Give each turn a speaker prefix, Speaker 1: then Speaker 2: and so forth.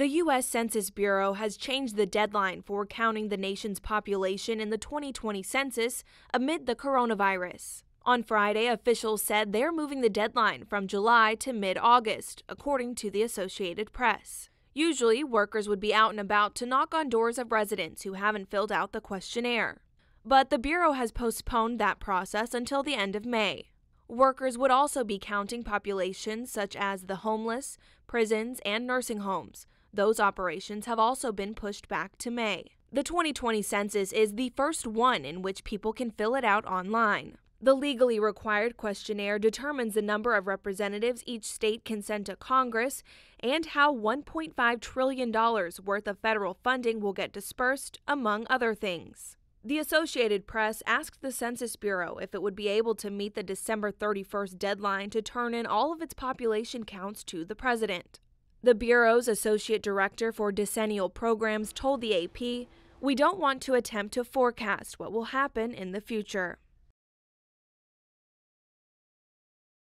Speaker 1: The U.S. Census Bureau has changed the deadline for counting the nation's population in the 2020 census amid the coronavirus. On Friday, officials said they're moving the deadline from July to mid August, according to the Associated Press. Usually, workers would be out and about to knock on doors of residents who haven't filled out the questionnaire. But the Bureau has postponed that process until the end of May. Workers would also be counting populations such as the homeless, prisons, and nursing homes, those operations have also been pushed back to May. The 2020 census is the first one in which people can fill it out online. The legally required questionnaire determines the number of representatives each state can send to Congress and how $1.5 trillion worth of federal funding will get dispersed, among other things. The Associated Press asked the Census Bureau if it would be able to meet the December 31st deadline to turn in all of its population counts to the president. The Bureau's Associate Director for Decennial Programs told the AP, We don't want to attempt to forecast what will happen in the future.